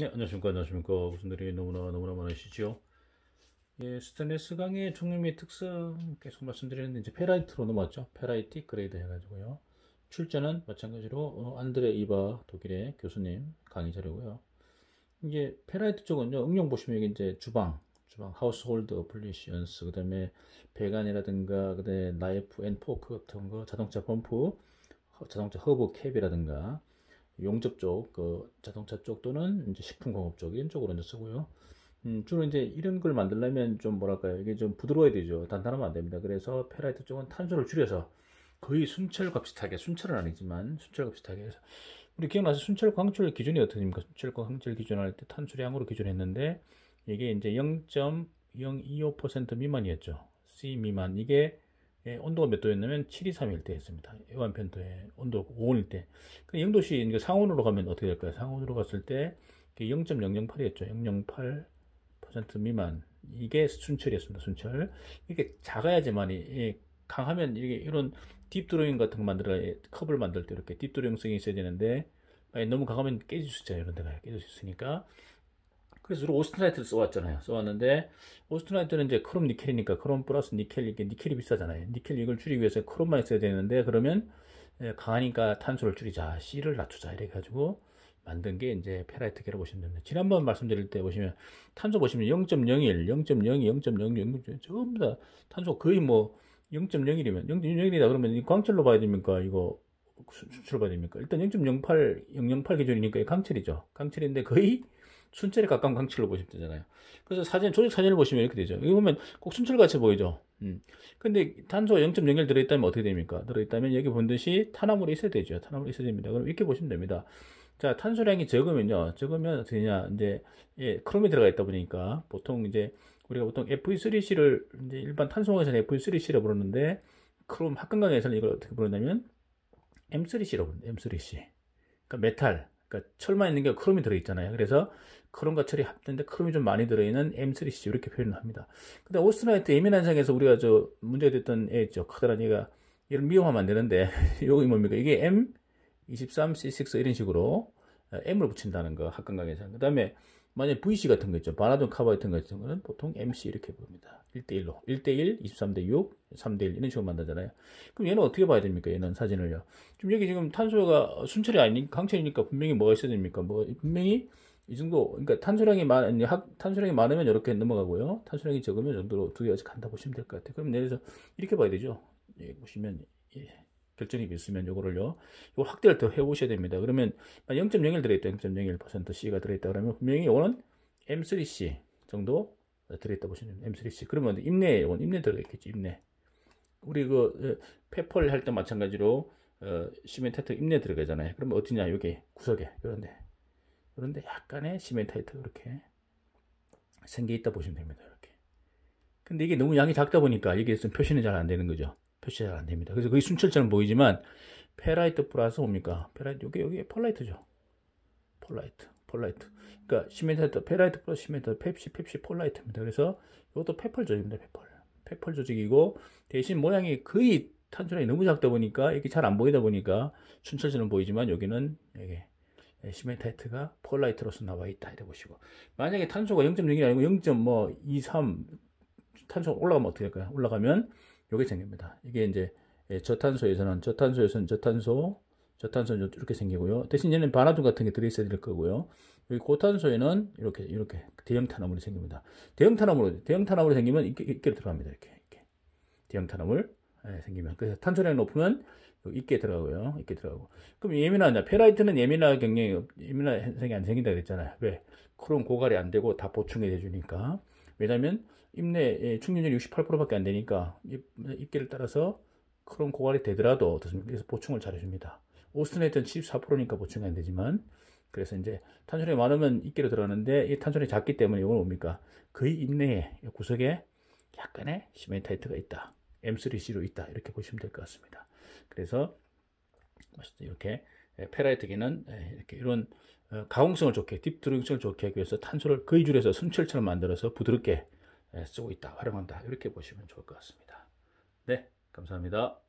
네, 안녕하십니까. 안녕하십니까. 무슨 들이 너무나 너무나 많으시죠. 예, 스테인리스 강의 종류 및 특성 계속 말씀드렸는데 이제 페라이트로 넘어왔죠. 페라이틱 그레이드 해가지고요. 출제는 마찬가지로 어, 안드레 이바 독일의 교수님 강의 자료고요. 이제 페라이트 쪽은요. 응용 보시면 이게 이제 주방, 주방 하우스홀드 어플리시언스 그다음에 배관이라든가 그다음에 나이프 앤 포크 같은 거, 자동차 펌프, 자동차 허브 캡이라든가 용접 쪽, 그 자동차 쪽 또는 이제 식품 공업 쪽 이런 쪽으로 이제 쓰고요. 음, 주로 이제 이런 걸 만들려면 좀 뭐랄까요. 이게 좀 부드러워야 되죠. 단단하면 안 됩니다. 그래서 페라이트 쪽은 탄소를 줄여서 거의 순철과 비슷하게, 순철은 아니지만 순철과 비슷하게 해서 우리 기억나서 순철 광출 기준이 어떻습니까? 순철 광출 기준할 때탄소량으로 기준했는데 이게 이제 0.025% 미만이었죠. C 미만. 이게 예, 온도가 몇 도였냐면 7 2 3 1 때였습니다. 애완편도의 온도 5온일 때. 그 영도시 상온으로 가면 어떻게 될까요? 상온으로 갔을 때 0.008이었죠. 0.08% 미만. 이게 순철이었습니다. 순철. 이렇게 작아야지만이 예, 강하면 이게 이런 딥드로잉 같은 거 만들어 컵을 만들 때 이렇게 딥드로잉성이 있어야 되는데 너무 강하면 깨질 수 있잖아요. 이런 데가 깨질 수 있으니까 그래서 우리 오스트라이트를 써왔잖아요. 써왔는데 오스트라이트는 이제 크롬 니켈이니까 크롬 플러스 니켈 이게 니켈이 비싸잖아요. 니켈 이걸 줄이기 위해서 크롬만 있어야 되는데 그러면 예, 강하니까 탄소를 줄이자, C를 낮추자 이래 가지고 만든 게 이제 페라이트 계로 보시면 됩니다. 지난번 말씀드릴 때 보시면 탄소 보시면 0.01, 0.02, 0.06, 전부 다 탄소 거의 뭐 0.01이면 0.01이다 그러면 광철로 봐야 됩니까? 이거 수출로 봐야 됩니까? 일단 0.08, 008 기준이니까 강철이죠. 강철인데 거의 순찰에 가까운 광칠로 보시면 되잖아요. 그래서 사진, 조직 사진을 보시면 이렇게 되죠. 여기 보면 꼭 순철같이 보이죠. 음. 근데 탄소 0.01 들어있다면 어떻게 됩니까? 들어있다면 여기 본 듯이 탄화물이 있어야 되죠. 탄화물이 있어야 됩니다. 그럼 이렇게 보시면 됩니다. 자, 탄소량이 적으면요. 적으면 어떻게 되냐. 이제, 예, 크롬이 들어가 있다 보니까 보통 이제 우리가 보통 F3C를 이제 일반 탄소에서는 F3C라고 부르는데 크롬 합금강에서는 이걸 어떻게 부르냐면 M3C라고 부릅니다. M3C. 그러니까 메탈, 그러니까 철만 있는 게 크롬이 들어있잖아요. 그래서 크롬과 철이 합된데 크롬이 좀 많이 들어있는 M3C 이렇게 표현을 합니다. 근데 오스라이트 트 예민 한상에서 우리가 저 문제가 됐던 애 있죠. 커다란 얘가 이런 미용하면 안 되는데 요게 뭡니까? 이게 M23C6 이런 식으로 M을 붙인다는 거 합강강에서. 그다음에 만약에 VC 같은 거 있죠. 바나돈 카바 같은 거 같은 거는 보통 MC 이렇게 부릅니다. 1대1로. 1대1, 23대6, 3대1 이런 식으로 만나잖아요. 그럼 얘는 어떻게 봐야 됩니까? 얘는 사진을요. 지금 여기 지금 탄소가 순철이 아니니 강철이니까 분명히 뭐가 있어야 됩니까? 뭐 분명히 이 정도 그러니까 탄소량이 많 탄소량이 많으면 이렇게 넘어가고요. 탄소량이 적으면 정도로 두 개까지 간다 보시면 될 것 같아요. 그럼 예를 들어서 이렇게 봐야 되죠. 예, 보시면 예. 결정이 있으면 요거를요. 이 확대를 더 해보셔야 됩니다. 그러면 0.01 들어있다. 0.01% C가 들어있다. 그러면 분명히 이거는 M3C 정도 들어있다 보시면 M3C. 그러면 입내에 이건 입내 들어있겠죠. 입내. 우리 그페를할때 어, 마찬가지로 어, 시멘타이트 입내 들어가잖아요. 그러면 어디냐? 여기 구석에 그런데 그런데 약간의 시멘타이트 이렇게 생겨 있다 보시면 됩니다. 이렇게. 근데 이게 너무 양이 작다 보니까 이게 좀 표시는 잘 안 되는 거죠. 표시가 안 됩니다. 그래서 그게 순철처럼 보이지만 페라이트 플러스 뭡니까? 페라이트 여게 여기 폴라이트죠. 폴라이트, 폴라이트. 그러니까 시멘트 페라이트 플러스 시멘트, 펩시, 펩시 폴라이트입니다. 그래서 이것도 페펄 조직입니다. 페펄, 페펄 조직이고 대신 모양이 거의 탄소량이 너무 작다 보니까 이게 잘 안 보이다 보니까 순철처럼 보이지만 여기는 이게 시멘타이트가 폴라이트로서 나와 있다 이래 보시고 만약에 탄소가 0.6이 아니고 0 23 탄소가 올라가면 어떻게 될까요? 올라가면 이게 생깁니다. 이게 이제 예, 저탄소에서는 저탄소에서는 저탄소, 저탄소는 이렇게 생기고요. 대신 얘는 바나듐 같은 게 들어있어야 될 거고요. 여기 고탄소에는 이렇게 이렇게 대형 탄화물이 생깁니다. 대형 탄화물 대형 탄화물이 생기면 이렇게, 이렇게 들어갑니다. 이렇게, 이렇게. 대형 탄화물 예, 생기면 그래서 탄소량이 높으면 이렇게 들어가고요. 이렇게 들어가고. 그럼 예민하냐? 페라이트는 예민화 경량이 예민화 현상이 안 생긴다 그랬잖아요. 왜? 크롬 고갈이 안 되고 다 보충해 주니까. 왜냐면 입내 충전율이 68%밖에 안 되니까 입계를 따라서 크롬 고갈이 되더라도 어떻습니까? 그래서 보충을 잘 해줍니다. 오스틴 했던 74%니까 보충이 안 되지만 그래서 이제 탄소량이 많으면 입계로 들어가는데 이 탄소량이 작기 때문에 이건 뭡니까? 그의 입내에 구석에 약간의 시멘타이트가 있다. M3C로 있다. 이렇게 보시면 될 것 같습니다. 그래서 이렇게 예, 페라이트계는 예, 이렇게 이런 어, 가공성을 좋게, 딥드루성을 좋게 하기 위해서 탄소를 그의줄에서 순철처럼 만들어서 부드럽게 예, 쓰고 있다, 활용한다. 이렇게 보시면 좋을 것 같습니다. 네, 감사합니다.